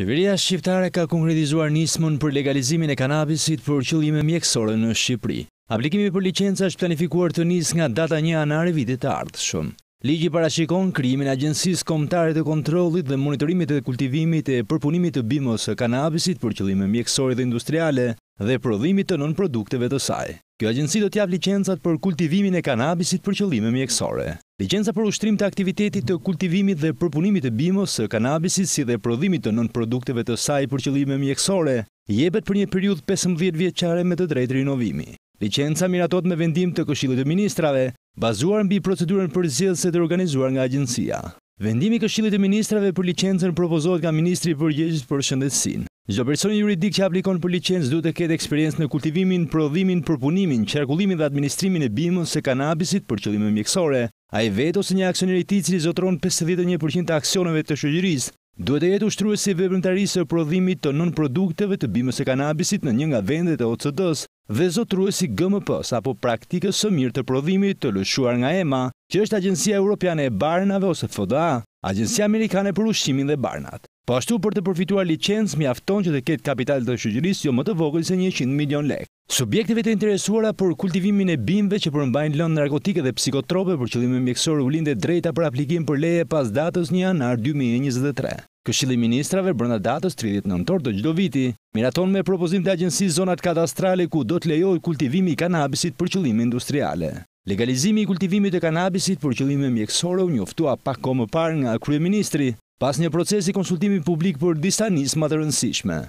Qeveria shqiptare ka konkretizuar nismën për legalizimin e kanabisit për qëllime mjekësore në Shqipëri. Aplikimi për licenca është planifikuar të nisë nga data 1 anare vitit të shumë. Ligji parashikon krijimin e Agjencisë Kombëtare të Kontrollit dhe Monitorimit të Kultivimit e Përpunimit të Bimës së Kanabisit për qëllime mjekësore dhe industriale dhe prodhimit të nënprodukteve të saj. Kjo agjensi do t'jap licencat për kultivimin e kanabisit për qëllime mjekësore. Licenca për ushtrim të aktivitetit të kultivimit dhe përpunimit të bimës së kanabisit si dhe prodhimit të nënprodukteve të saj për qëllime mjekësore jepet për një periudhë 15 vjeçare me të drejtë rinovimi. Licenca miratohet me vendim të Këshillit të Ministrave, bazuar mbi procedurën e të organizuar nga agjencia. Vendimi i Këshillit të Ministrave për licencën propozohet nga Ministri i Përgjegjës për Shëndetësinë. Çdo personi juridik që aplikon për licenës duhet të ketë eksperiencë në kultivimin, prodhimin, përpunimin, qarkullimin dhe administrimin e bimës së kanabisit për qëllime mjekësore. Ai vetë ose një aksioner i tij zotron 51% të aksioneve të shoqërisë duhet të jetë ushtrues i veprimtarisë së prodhimit të nën produkteve të bimës së kanabisit në një nga vendet e OCD-s dhe zotruesi GMP-s apo praktikës së mirë të prodhimit të lëshuar nga EMA, që është Agjencia Europiane e Barnave ose FDA, Agjencia Amerikane për Ushqimin dhe Barnat. Po ashtu për të përfituar licencë mjafton që të ketë kapital të shëgjërisë jo më të vogël se 100 milion lek. Subjekteve të interesuara për kultivimin e bimve që përmbajnë lënë narkotike dhe psikotrope për qëllime mjekësorë u linde drejta për aplikim për leje pas datës 1 janar 2023. Këshili ministrave brënda datës 39 nëntor të gjdo viti, miraton me propozim të agjensi zonat katastrale ku do të lejoj kultivimi i kanabisit për qëllime industriale. Legalizimi i kultivimit e kanabisit për qëllime mjekësore u njoftua pak komë par nga kryeministri, pas një procesi konsultimi publik për disa e rëndësishme.